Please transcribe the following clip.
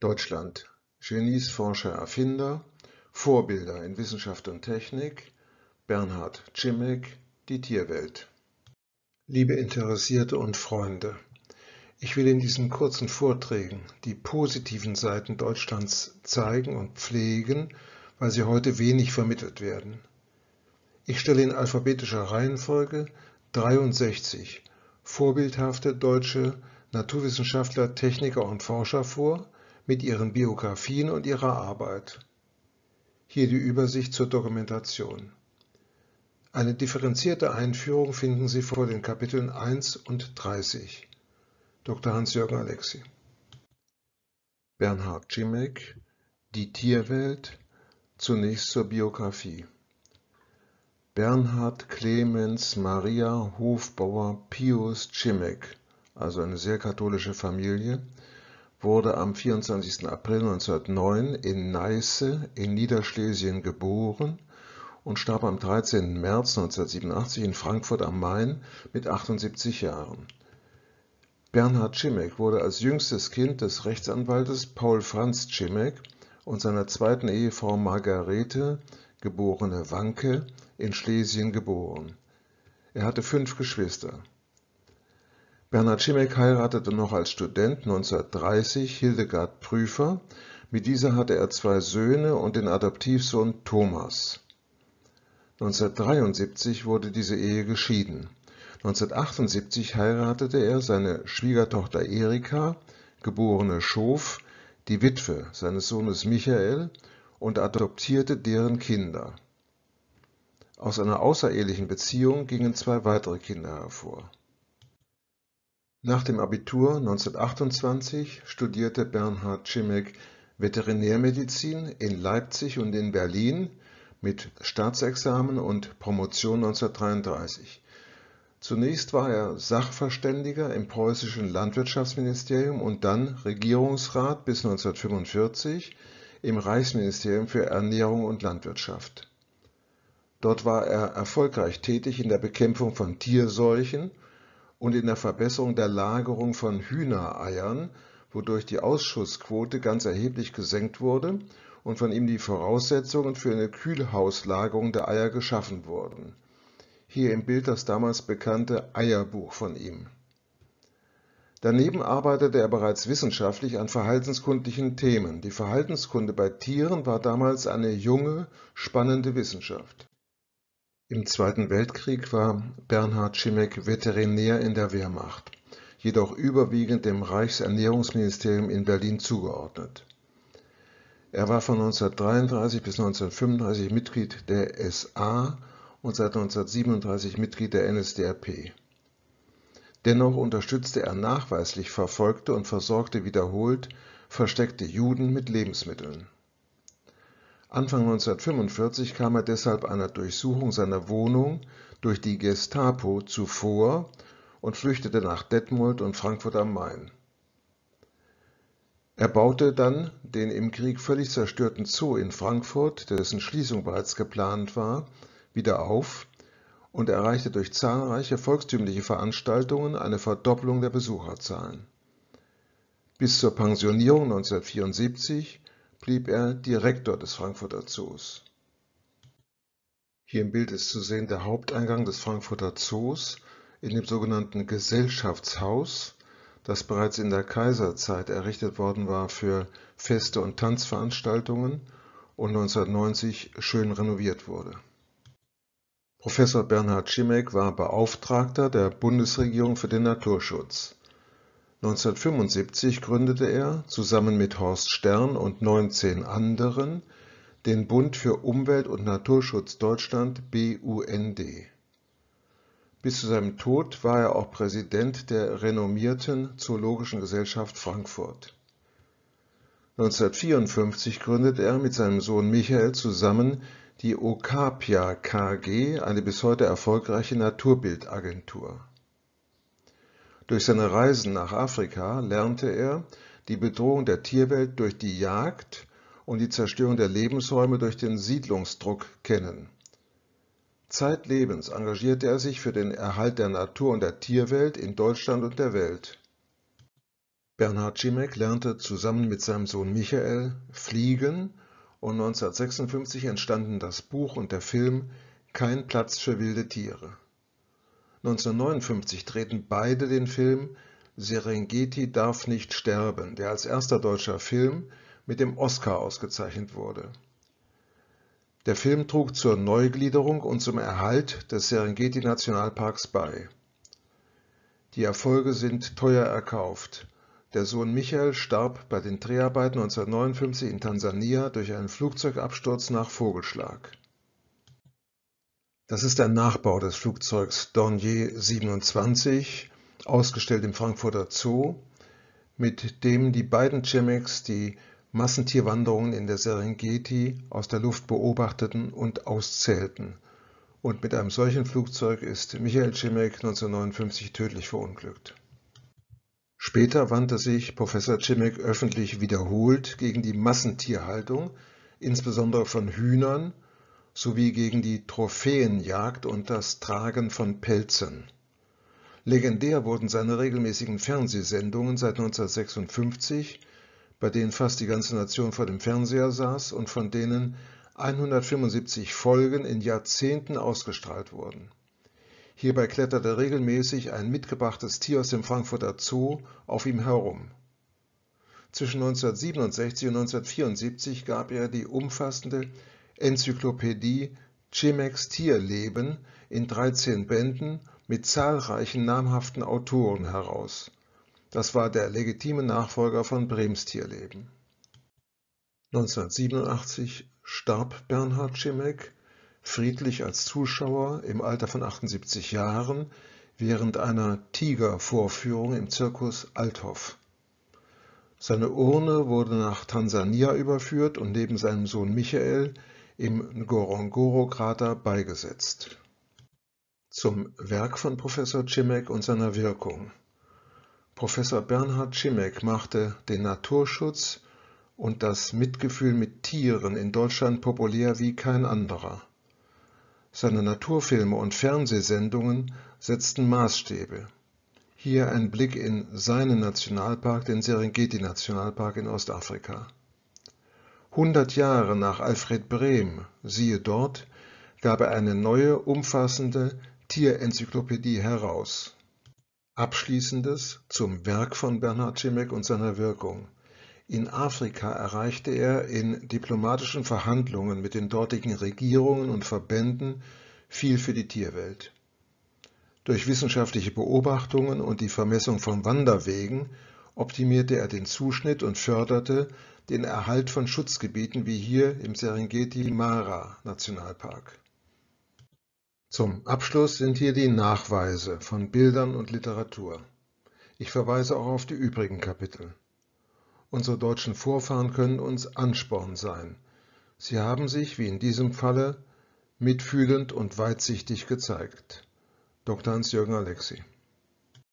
Deutschland: Genies, Forscher, Erfinder, Vorbilder in Wissenschaft und Technik Bernhard Cimek, Die Tierwelt Liebe Interessierte und Freunde, ich will in diesen kurzen Vorträgen die positiven Seiten Deutschlands zeigen und pflegen, weil sie heute wenig vermittelt werden. Ich stelle in alphabetischer Reihenfolge 63 vorbildhafte deutsche Naturwissenschaftler, Techniker und Forscher vor, mit ihren Biografien und ihrer Arbeit. Hier die Übersicht zur Dokumentation. Eine differenzierte Einführung finden Sie vor den Kapiteln 1 und 30. Dr. Hans-Jürgen Alexi. Bernhard Cimek, Die Tierwelt, zunächst zur Biografie. Bernhard Clemens Maria Hofbauer Pius Cimek, also eine sehr katholische Familie, wurde am 24. April 1909 in Neiße in Niederschlesien geboren und starb am 13. März 1987 in Frankfurt am Main mit 78 Jahren. Bernhard Schimek wurde als jüngstes Kind des Rechtsanwaltes Paul Franz Schimek und seiner zweiten Ehefrau Margarete, geborene Wanke, in Schlesien geboren. Er hatte fünf Geschwister. Bernhard Schimmeck heiratete noch als Student 1930 Hildegard Prüfer, mit dieser hatte er zwei Söhne und den Adoptivsohn Thomas. 1973 wurde diese Ehe geschieden. 1978 heiratete er seine Schwiegertochter Erika, geborene Schof, die Witwe seines Sohnes Michael, und adoptierte deren Kinder. Aus einer außerehelichen Beziehung gingen zwei weitere Kinder hervor nach dem Abitur 1928 studierte Bernhard Grzimek Veterinärmedizin in Leipzig und in Berlin mit Staatsexamen und Promotion 1933. Zunächst war er Sachverständiger im preußischen Landwirtschaftsministerium und dann Regierungsrat bis 1945 im Reichsministerium für Ernährung und Landwirtschaft. Dort war er erfolgreich tätig in der Bekämpfung von Tierseuchen und in der Verbesserung der Lagerung von Hühnereiern, wodurch die Ausschussquote ganz erheblich gesenkt wurde und von ihm die Voraussetzungen für eine Kühlhauslagerung der Eier geschaffen wurden. Hier im Bild das damals bekannte Eierbuch von ihm. Daneben arbeitete er bereits wissenschaftlich an verhaltenskundlichen Themen. Die Verhaltenskunde bei Tieren war damals eine junge, spannende Wissenschaft im Zweiten Weltkrieg war Bernhard Grzimek Veterinär in der Wehrmacht, jedoch überwiegend dem Reichsernährungsministerium in Berlin zugeordnet. Er war von 1933 bis 1935 Mitglied der SA und seit 1937 Mitglied der NSDAP. Dennoch unterstützte er nachweislich verfolgte und versorgte wiederholt versteckte Juden mit Lebensmitteln Anfang 1945 kam er deshalb einer Durchsuchung seiner Wohnung durch die Gestapo zuvor und flüchtete nach Detmold und Frankfurt am Main. Er baute dann den im Krieg völlig zerstörten Zoo in Frankfurt, dessen Schließung bereits geplant war, wieder auf und erreichte durch zahlreiche volkstümliche Veranstaltungen eine Verdopplung der Besucherzahlen. Bis zur Pensionierung 1974 blieb er Direktor des Frankfurter Zoos. Hier im Bild ist zu sehen der Haupteingang des Frankfurter Zoos in dem sogenannten Gesellschaftshaus, das bereits in der Kaiserzeit errichtet worden war für Feste und Tanzveranstaltungen und 1990 schön renoviert wurde. Professor Bernhard Schimek war Beauftragter der Bundesregierung für den Naturschutz. 1975 gründete er, zusammen mit Horst Stern und 19 anderen, den Bund für Umwelt und Naturschutz Deutschland (BUND). Bis zu seinem Tod war er auch Präsident der renommierten Zoologischen Gesellschaft Frankfurt. 1954 gründete er mit seinem Sohn Michael zusammen die Okaapja KG, eine bis heute erfolgreiche Naturbildagentur durch seine Reisen nach Afrika lernte er die Bedrohung der Tierwelt durch die Jagd und die Zerstörung der Lebensräume durch den Siedlungsdruck kennen. Zeitlebens engagierte er sich für den Erhalt der Natur und der Tierwelt in Deutschland und der Welt. Bernhard Schimek lernte zusammen mit seinem Sohn Michael fliegen und 1956 entstanden das Buch und der Film Kein Platz für wilde Tiere. 1959 drehten beide den Film Serengeti darf nicht sterben, der als erster deutscher Film mit dem Oscar ausgezeichnet wurde. Der Film trug zur Neugliederung und zum Erhalt des Serengeti-Nationalparks bei. Die Erfolge sind teuer erkauft. Der Sohn Michael starb bei den Dreharbeiten 1959 in Tansania durch einen Flugzeugabsturz nach Vogelschlag das ist ein Nachbau des Flugzeugs Dornier 27, ausgestellt im Frankfurter Zoo, mit dem die beiden Cemex die Massentierwanderungen in der Serengeti aus der Luft beobachteten und auszählten. Und mit einem solchen Flugzeug ist Michael Cemek 1959 tödlich verunglückt. Später wandte sich Professor Cemek öffentlich wiederholt gegen die Massentierhaltung, insbesondere von Hühnern, sowie gegen die Trophäenjagd und das Tragen von Pelzen. Legendär wurden seine regelmäßigen Fernsehsendungen seit 1956, bei denen fast die ganze Nation vor dem Fernseher saß und von denen 175 Folgen in Jahrzehnten ausgestrahlt wurden. Hierbei kletterte regelmäßig ein mitgebrachtes Tier aus dem Frankfurter Zoo auf ihm herum. Zwischen 1967 und 1974 gab er die umfassende Enzyklopädie Cemex Tierleben in 13 Bänden mit zahlreichen namhaften Autoren heraus. Das war der legitime Nachfolger von Brems Tierleben. 1987 starb Bernhard Cimek friedlich als Zuschauer im Alter von 78 Jahren während einer Tigervorführung im Zirkus Althoff. Seine Urne wurde nach Tansania überführt und neben seinem Sohn Michael im Ngorongoro-Krater beigesetzt. Zum Werk von Professor Chimek und seiner Wirkung. Professor Bernhard Chimek machte den Naturschutz und das Mitgefühl mit Tieren in Deutschland populär wie kein anderer. Seine Naturfilme und Fernsehsendungen setzten Maßstäbe. Hier ein Blick in seinen Nationalpark, den Serengeti-Nationalpark in Ostafrika. 100 Jahre nach Alfred Brehm, siehe dort, gab er eine neue, umfassende Tierenzyklopädie heraus. Abschließendes zum Werk von Bernhard Grzimek und seiner Wirkung. In Afrika erreichte er in diplomatischen Verhandlungen mit den dortigen Regierungen und Verbänden viel für die Tierwelt. Durch wissenschaftliche Beobachtungen und die Vermessung von Wanderwegen optimierte er den Zuschnitt und förderte den Erhalt von Schutzgebieten wie hier im Serengeti-Mara-Nationalpark. Zum Abschluss sind hier die Nachweise von Bildern und Literatur. Ich verweise auch auf die übrigen Kapitel. Unsere deutschen Vorfahren können uns Ansporn sein. Sie haben sich, wie in diesem Falle, mitfühlend und weitsichtig gezeigt. Dr. Hans-Jürgen Alexi